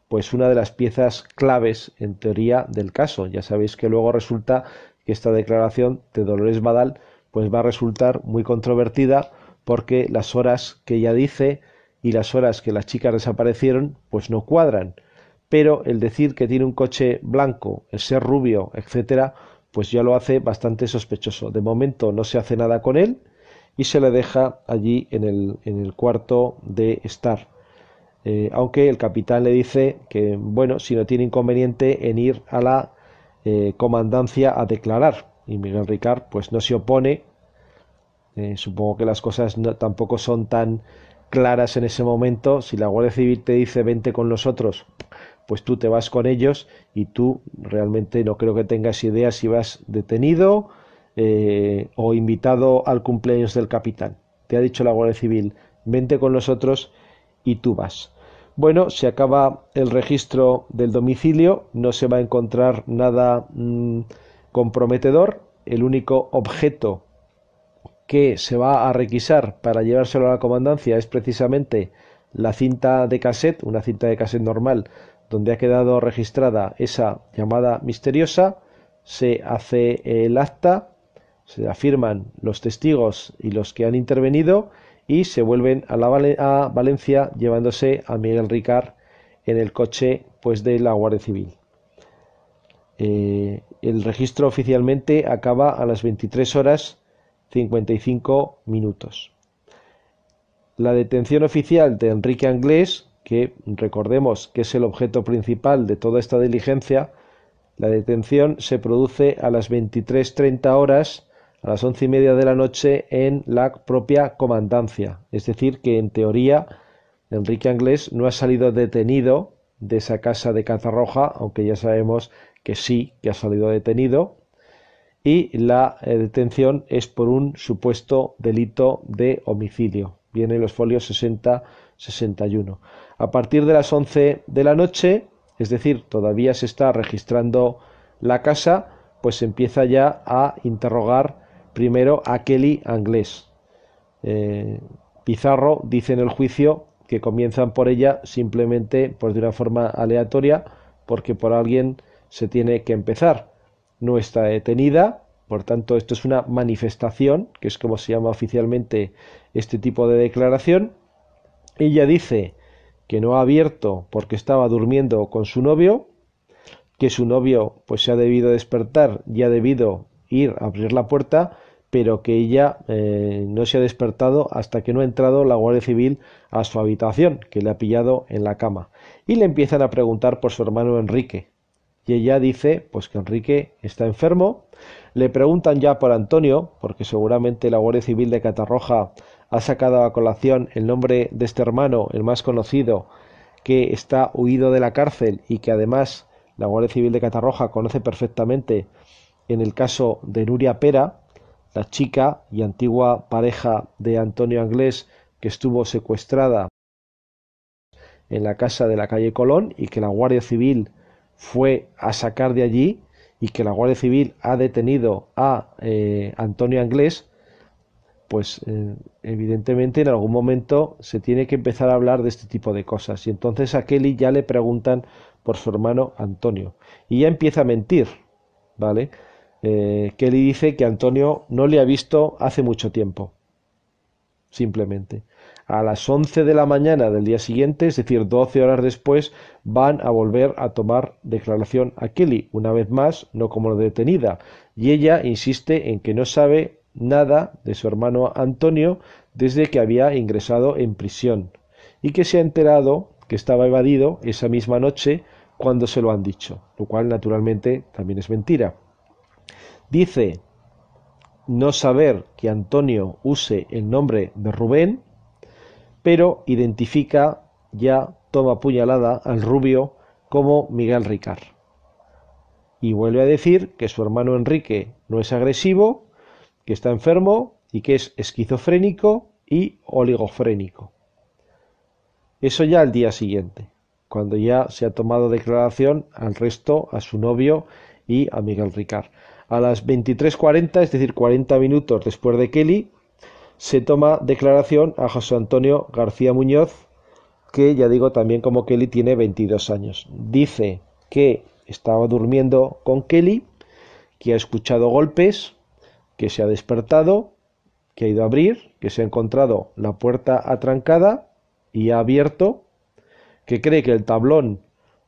pues una de las piezas claves en teoría del caso. Ya sabéis que luego resulta que esta declaración de Dolores Badal pues va a resultar muy controvertida porque las horas que ella dice y las horas que las chicas desaparecieron, pues no cuadran. Pero el decir que tiene un coche blanco, el ser rubio, etcétera, pues ya lo hace bastante sospechoso. De momento no se hace nada con él y se le deja allí en el, en el cuarto de estar. Eh, aunque el capitán le dice que, bueno, si no tiene inconveniente en ir a la eh, comandancia a declarar. Y Miguel Ricard pues no se opone eh, supongo que las cosas tampoco son tan claras en ese momento. Si la Guardia Civil te dice vente con los otros pues tú te vas con ellos y tú realmente no creo que tengas idea si vas detenido eh, o invitado al cumpleaños del capitán. Te ha dicho la Guardia Civil, vente con los otros y tú vas. Bueno, se acaba el registro del domicilio, no se va a encontrar nada mm, comprometedor. El único objeto que se va a requisar para llevárselo a la comandancia es precisamente la cinta de cassette, una cinta de cassette normal, donde ha quedado registrada esa llamada misteriosa, se hace el acta, se afirman los testigos y los que han intervenido y se vuelven a, la a Valencia llevándose a Miguel Ricard en el coche pues de la Guardia Civil. Eh, el registro oficialmente acaba a las 23 horas 55 minutos. La detención oficial de Enrique Anglés, que recordemos que es el objeto principal de toda esta diligencia, la detención se produce a las 23.30 horas, a las once y media de la noche, en la propia comandancia. Es decir, que en teoría Enrique Anglés no ha salido detenido de esa casa de roja aunque ya sabemos que sí, que ha salido detenido, y la eh, detención es por un supuesto delito de homicidio. Viene los folios 60-61. A partir de las 11 de la noche, es decir, todavía se está registrando la casa, pues empieza ya a interrogar primero a Kelly Anglés. Eh, Pizarro dice en el juicio que comienzan por ella simplemente pues, de una forma aleatoria, porque por alguien se tiene que empezar no está detenida, por tanto esto es una manifestación, que es como se llama oficialmente este tipo de declaración. Ella dice que no ha abierto porque estaba durmiendo con su novio, que su novio pues se ha debido despertar y ha debido ir a abrir la puerta, pero que ella eh, no se ha despertado hasta que no ha entrado la Guardia Civil a su habitación, que le ha pillado en la cama. Y le empiezan a preguntar por su hermano Enrique y ella dice pues que Enrique está enfermo. Le preguntan ya por Antonio, porque seguramente la Guardia Civil de Catarroja ha sacado a colación el nombre de este hermano, el más conocido, que está huido de la cárcel y que además la Guardia Civil de Catarroja conoce perfectamente en el caso de Nuria Pera, la chica y antigua pareja de Antonio Anglés que estuvo secuestrada en la casa de la calle Colón y que la Guardia Civil fue a sacar de allí y que la Guardia Civil ha detenido a eh, Antonio Anglés, pues eh, evidentemente en algún momento se tiene que empezar a hablar de este tipo de cosas. Y entonces a Kelly ya le preguntan por su hermano Antonio. Y ya empieza a mentir, ¿vale? Eh, Kelly dice que Antonio no le ha visto hace mucho tiempo, simplemente a las 11 de la mañana del día siguiente, es decir, 12 horas después, van a volver a tomar declaración a Kelly, una vez más, no como detenida, y ella insiste en que no sabe nada de su hermano Antonio desde que había ingresado en prisión, y que se ha enterado que estaba evadido esa misma noche cuando se lo han dicho, lo cual naturalmente también es mentira. Dice no saber que Antonio use el nombre de Rubén, pero identifica ya toma puñalada al rubio como Miguel Ricard. Y vuelve a decir que su hermano Enrique no es agresivo, que está enfermo y que es esquizofrénico y oligofrénico. Eso ya al día siguiente, cuando ya se ha tomado declaración al resto, a su novio y a Miguel Ricard. A las 23.40, es decir, 40 minutos después de Kelly, se toma declaración a José Antonio García Muñoz, que ya digo también como Kelly tiene 22 años. Dice que estaba durmiendo con Kelly, que ha escuchado golpes, que se ha despertado, que ha ido a abrir, que se ha encontrado la puerta atrancada y ha abierto, que cree que el tablón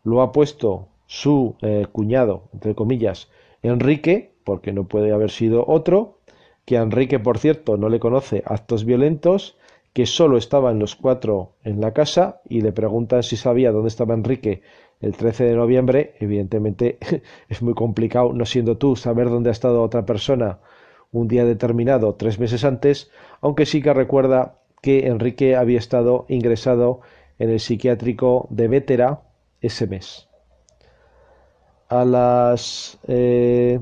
lo ha puesto su eh, cuñado, entre comillas, Enrique, porque no puede haber sido otro, que a Enrique, por cierto, no le conoce actos violentos, que solo estaban los cuatro en la casa y le preguntan si sabía dónde estaba Enrique el 13 de noviembre. Evidentemente es muy complicado, no siendo tú, saber dónde ha estado otra persona un día determinado, tres meses antes, aunque sí que recuerda que Enrique había estado ingresado en el psiquiátrico de Vétera ese mes. A las eh,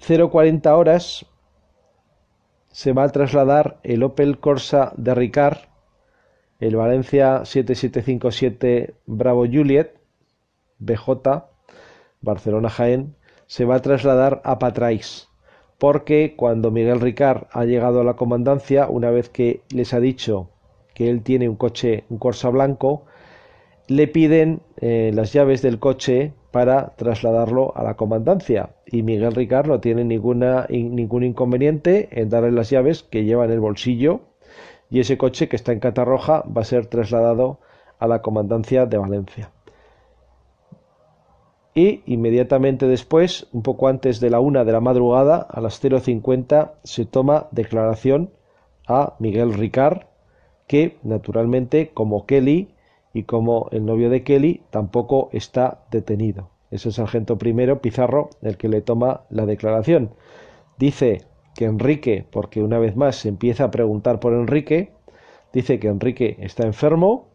0,40 horas se va a trasladar el Opel Corsa de Ricard, el Valencia 7757 Bravo Juliet, BJ, Barcelona Jaén, se va a trasladar a Patraix, porque cuando Miguel Ricard ha llegado a la comandancia, una vez que les ha dicho que él tiene un coche, un Corsa blanco, le piden eh, las llaves del coche para trasladarlo a la comandancia y Miguel Ricard no tiene ninguna, ningún inconveniente en darle las llaves que lleva en el bolsillo y ese coche que está en Catarroja va a ser trasladado a la comandancia de Valencia. Y inmediatamente después, un poco antes de la una de la madrugada, a las 0.50, se toma declaración a Miguel Ricard, que naturalmente, como Kelly, y como el novio de Kelly tampoco está detenido. Es el sargento primero, Pizarro, el que le toma la declaración. Dice que Enrique, porque una vez más se empieza a preguntar por Enrique, dice que Enrique está enfermo,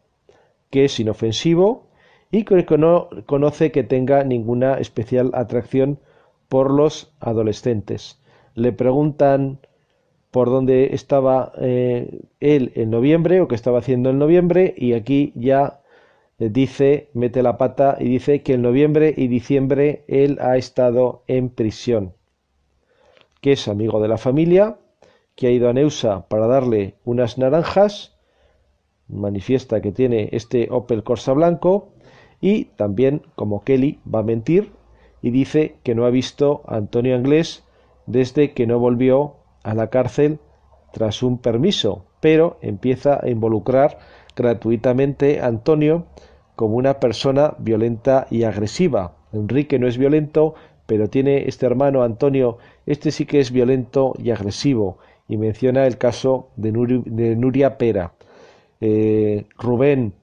que es inofensivo y que no conoce que tenga ninguna especial atracción por los adolescentes. Le preguntan por donde estaba eh, él en noviembre o que estaba haciendo en noviembre y aquí ya dice, mete la pata y dice que en noviembre y diciembre él ha estado en prisión, que es amigo de la familia, que ha ido a Neusa para darle unas naranjas, manifiesta que tiene este Opel Corsa blanco, y también, como Kelly va a mentir, y dice que no ha visto a Antonio Anglés desde que no volvió a la cárcel tras un permiso, pero empieza a involucrar gratuitamente a Antonio como una persona violenta y agresiva. Enrique no es violento, pero tiene este hermano Antonio, este sí que es violento y agresivo, y menciona el caso de, Nuria Pera. Eh, Rubén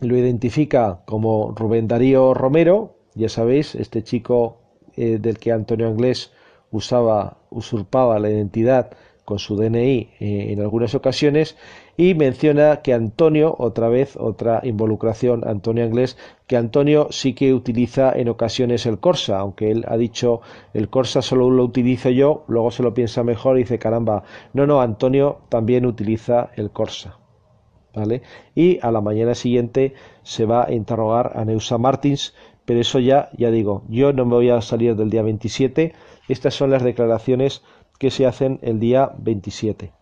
lo identifica como Rubén Darío Romero, ya sabéis, este chico eh, del que Antonio Anglés usaba, usurpaba la identidad con su DNI eh, en algunas ocasiones y menciona que Antonio, otra vez, otra involucración, Antonio inglés que Antonio sí que utiliza en ocasiones el Corsa, aunque él ha dicho el Corsa solo lo utilizo yo, luego se lo piensa mejor y dice caramba, no, no, Antonio también utiliza el Corsa. ¿Vale? Y a la mañana siguiente se va a interrogar a Neusa Martins pero eso ya, ya digo, yo no me voy a salir del día 27. Estas son las declaraciones que se hacen el día 27.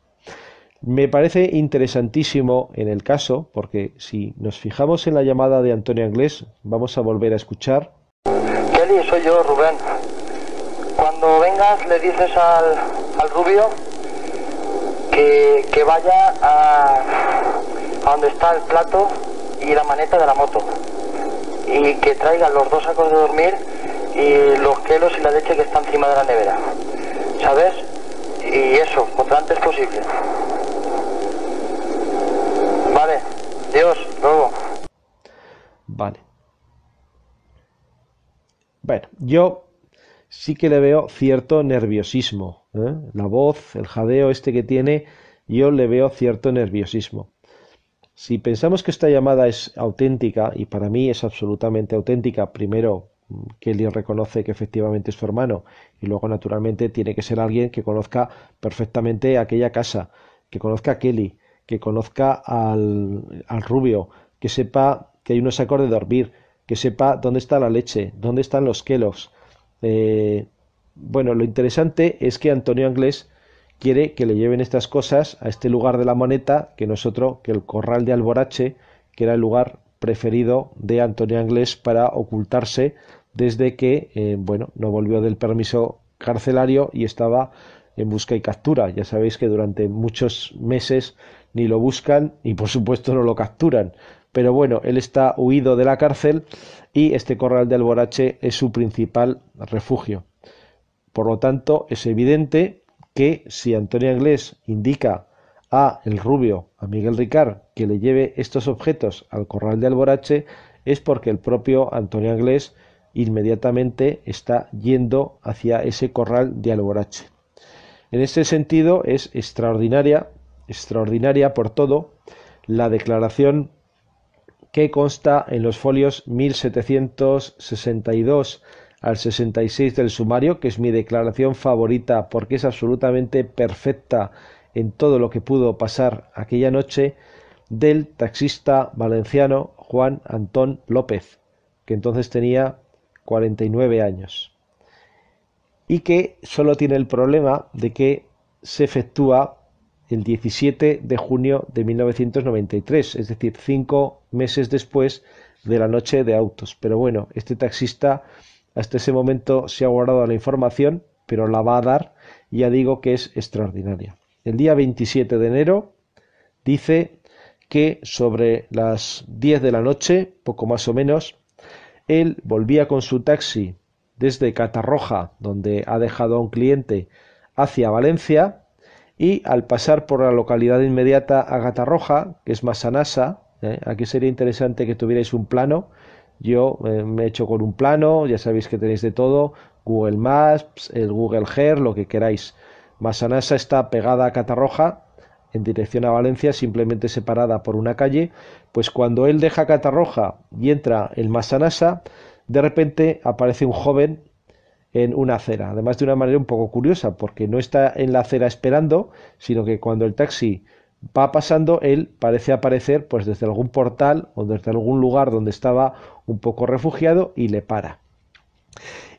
Me parece interesantísimo en el caso, porque si nos fijamos en la llamada de Antonio Anglés, vamos a volver a escuchar. Kelly, soy yo, Rubén. Cuando vengas le dices al, rubio que, vaya a donde está el plato y la maneta de la moto y que traigan los dos sacos de dormir y los quelos y la leche que está encima de la nevera. ¿Sabes? Y eso, cuanto antes posible. Vale, Dios, luego. Vale. Bueno, yo sí que le veo cierto nerviosismo. ¿eh? La voz, el jadeo este que tiene, yo le veo cierto nerviosismo. Si pensamos que esta llamada es auténtica, y para mí es absolutamente auténtica, primero Kelly mm, reconoce que efectivamente es su hermano, y luego naturalmente tiene que ser alguien que conozca perfectamente aquella casa, que conozca a Kelly, que conozca al, al rubio, que sepa que hay unos sacos de dormir, que sepa dónde está la leche, dónde están los Kellogg's. Eh, bueno, lo interesante es que Antonio Anglés quiere que le lleven estas cosas a este lugar de la moneta, que no es otro que el corral de Alborache, que era el lugar preferido de Antonio Anglés para ocultarse desde que eh, bueno, no volvió del permiso carcelario y estaba en busca y captura. Ya sabéis que durante muchos meses ni lo buscan y por supuesto no lo capturan. Pero bueno, él está huido de la cárcel y este corral de Alborache es su principal refugio. Por lo tanto, es evidente que si Antonio Anglés indica a el rubio, a Miguel Ricard, que le lleve estos objetos al corral de Alborache, es porque el propio Antonio Anglés inmediatamente está yendo hacia ese corral de Alborache. En este sentido es extraordinaria, extraordinaria por todo, la declaración que consta en los folios 1762 al 66 del sumario, que es mi declaración favorita porque es absolutamente perfecta en todo lo que pudo pasar aquella noche, del taxista valenciano Juan Antón López, que entonces tenía 49 años, y que solo tiene el problema de que se efectúa el 17 de junio de 1993, es decir, cinco meses después de la noche de autos. Pero bueno, este taxista hasta ese momento se ha guardado la información, pero la va a dar, y ya digo que es extraordinaria. El día 27 de enero dice que sobre las 10 de la noche, poco más o menos, él volvía con su taxi desde Catarroja, donde ha dejado a un cliente, hacia Valencia y al pasar por la localidad inmediata a Catarroja, que es Masanasa, ¿eh? aquí sería interesante que tuvierais un plano yo eh, me he hecho con un plano, ya sabéis que tenéis de todo, Google Maps, el Google Hair, lo que queráis. Masanasa está pegada a Catarroja, en dirección a Valencia, simplemente separada por una calle, pues cuando él deja Catarroja y entra en Masanasa, de repente aparece un joven en una acera, además de una manera un poco curiosa, porque no está en la acera esperando, sino que cuando el taxi va pasando, él parece aparecer pues desde algún portal o desde algún lugar donde estaba un poco refugiado y le para.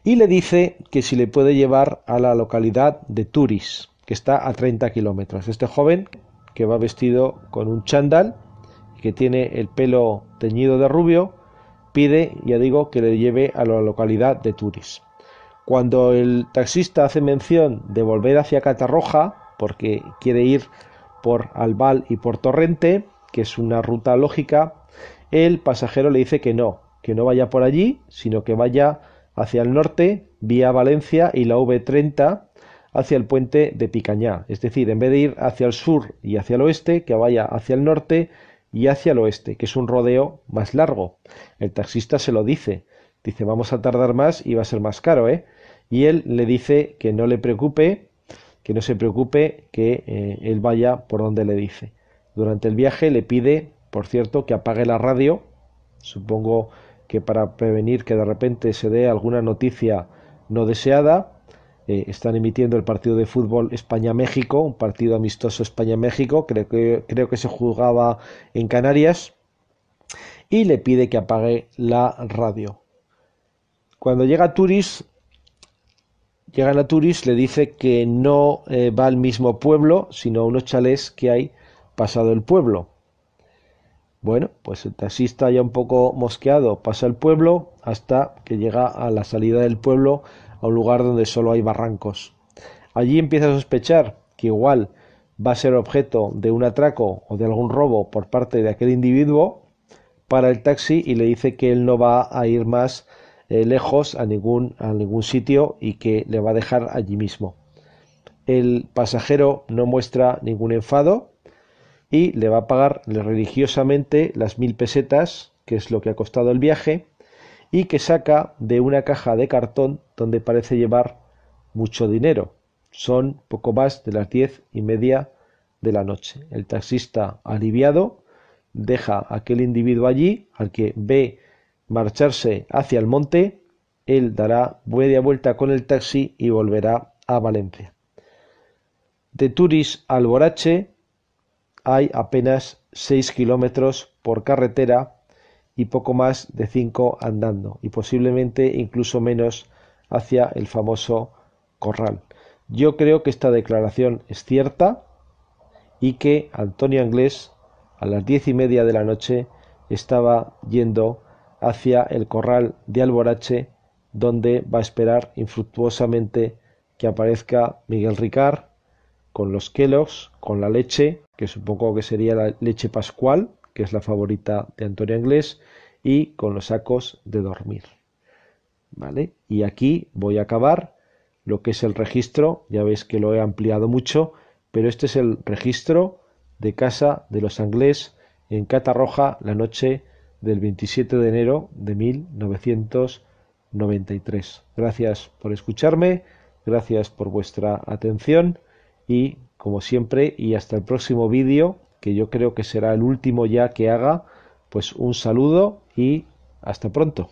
Y le dice que si le puede llevar a la localidad de Turis, que está a 30 kilómetros. Este joven que va vestido con un chándal, que tiene el pelo teñido de rubio, pide, ya digo, que le lleve a la localidad de Turis. Cuando el taxista hace mención de volver hacia Catarroja, porque quiere ir por Albal y por Torrente, que es una ruta lógica, el pasajero le dice que no, que no vaya por allí, sino que vaya hacia el norte, vía Valencia y la V30 hacia el puente de Picañá. Es decir, en vez de ir hacia el sur y hacia el oeste, que vaya hacia el norte y hacia el oeste, que es un rodeo más largo. El taxista se lo dice. Dice, vamos a tardar más y va a ser más caro, ¿eh? Y él le dice que no le preocupe, que no se preocupe, que eh, él vaya por donde le dice. Durante el viaje le pide, por cierto, que apague la radio, supongo que para prevenir que de repente se dé alguna noticia no deseada. Eh, están emitiendo el partido de fútbol España-México, un partido amistoso España-México, creo que, creo que se jugaba en Canarias, y le pide que apague la radio. Cuando llega Turis, Llega a Turis, le dice que no eh, va al mismo pueblo, sino a unos chalés que hay pasado el pueblo. Bueno, pues el taxista ya un poco mosqueado pasa el pueblo hasta que llega a la salida del pueblo a un lugar donde solo hay barrancos. Allí empieza a sospechar que igual va a ser objeto de un atraco o de algún robo por parte de aquel individuo, para el taxi y le dice que él no va a ir más eh, lejos a ningún, a ningún sitio y que le va a dejar allí mismo. El pasajero no muestra ningún enfado y le va a pagar religiosamente las mil pesetas, que es lo que ha costado el viaje, y que saca de una caja de cartón donde parece llevar mucho dinero. Son poco más de las diez y media de la noche. El taxista aliviado deja a aquel individuo allí, al que ve marcharse hacia el monte, él dará media vuelta con el taxi y volverá a Valencia. De Turis al Borache hay apenas 6 kilómetros por carretera y poco más de 5 andando, y posiblemente incluso menos hacia el famoso corral. Yo creo que esta declaración es cierta y que Antonio Anglés a las diez y media de la noche estaba yendo hacia el corral de Alborache, donde va a esperar infructuosamente que aparezca Miguel Ricard con los quelos, con la leche, que supongo que sería la leche pascual, que es la favorita de Antonio Inglés, y con los sacos de dormir. ¿Vale? Y aquí voy a acabar lo que es el registro, ya veis que lo he ampliado mucho, pero este es el registro de casa de los Anglés en Catarroja la noche del 27 de enero de 1993. Gracias por escucharme, gracias por vuestra atención y, como siempre, y hasta el próximo vídeo, que yo creo que será el último ya que haga, pues un saludo y hasta pronto.